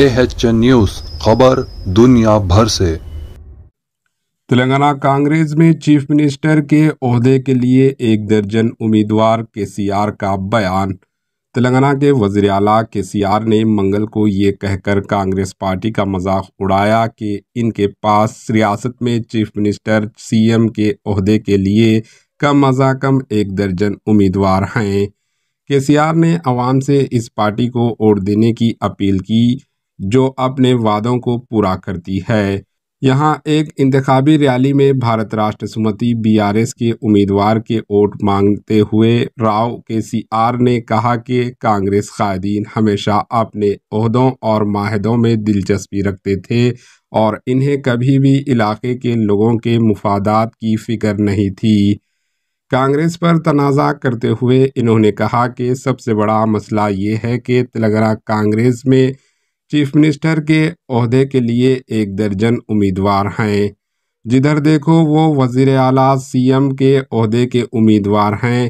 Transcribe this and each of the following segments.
A H news खबर दुनिया भर से तेलंगाना कांग्रेस में चीफ मिनिस्टर के अहदे के लिए एक दर्जन उम्मीदवार के सी आर का बयान तेलंगाना के वजीर अला के सी आर ने मंगल को ये कहकर कांग्रेस पार्टी का मजाक उड़ाया कि इनके पास रियासत में चीफ मिनिस्टर सीएम के अहदे के लिए कम अज़ा कम एक दर्जन उम्मीदवार हैं के सी आर ने आवाम से इस पार्टी को वोट देने की अपील की जो अपने वादों को पूरा करती है यहाँ एक इंतबी रैली में भारत राष्ट्र समिति बीआरएस के उम्मीदवार के वोट मांगते हुए राव के सी आर ने कहा कि कांग्रेस कायदीन हमेशा अपने अहदों और माहदों में दिलचस्पी रखते थे और इन्हें कभी भी इलाके के लोगों के मुफादात की फिक्र नहीं थी कांग्रेस पर तनाज़ा करते हुए इन्होंने कहा कि सबसे बड़ा मसला ये है कि तेलंगाना कांग्रेस में चीफ मिनिस्टर के अहदे के लिए एक दर्जन उम्मीदवार हैं जिधर देखो वो वजीर अला सी एम के अहदे के उम्मीदवार हैं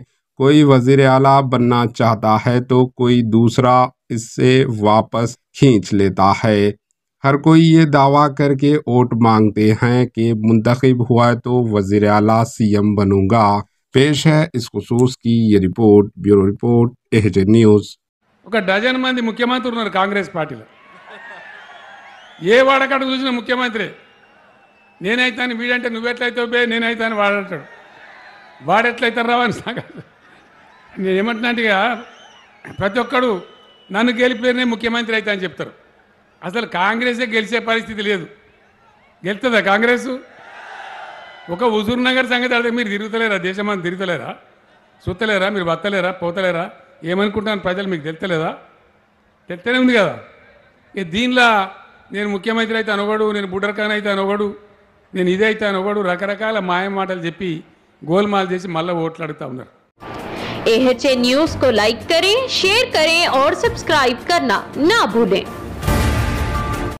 कोई वज़ी अला बनना चाहता है तो कोई दूसरा इससे वापस खींच लेता है हर कोई ये दावा करके वोट मांगते हैं कि मुंतखब हुआ तो वजीर अला सी एम बनूंगा पेश है इस खसूस की ये रिपोर्ट ब्यूरो रिपोर्ट एहज न्यूज़ डजन मंदिर मुख्यमंत्री कांग्रेस पार्टी ఏ వాడకాడ చూసిన ముఖ్యమంత్రి నేనైతాను వీడంటే నువ్వెట్లయితే బే నేనైతాను వాడంటాడు వాడెట్లయితారు రావని సంగతి నేనేమంటున్నట్టుగా ప్రతి ఒక్కడు నన్ను గెలిపోయినే ముఖ్యమంత్రి అయితే అని చెప్తారు అసలు కాంగ్రెసే గెలిచే పరిస్థితి లేదు గెలుతుందా కాంగ్రెస్ ఒక హుజూర్ నగర్ సంగతి అడితే మీరు తిరుగుతలేరా దేశమని తిరుగుతలేరా సుత్తలేరా మీరు బతలేరా పోతలేరా ఏమనుకుంటాను ప్రజలు మీకు తెలుతలేదా తెలితేనే ఉంది కదా దీనిలో నేను ముఖ్యమంత్రి అయితే అనవడు నేను బుడర్ఖాన్ అయితే అనవడు నేను ఇదే అయితే అనవడు రకరకాల మాయం మాటలు చెప్పి గోల్మాల్ చేసి మళ్ళీ ఓట్లు అడుగుతా ఉన్నారు ఏహెచ్ఏ న్యూస్ కో లైక్ కరే షేర్ కరే और సబ్స్క్రైబ్ కర్నా నా భూలే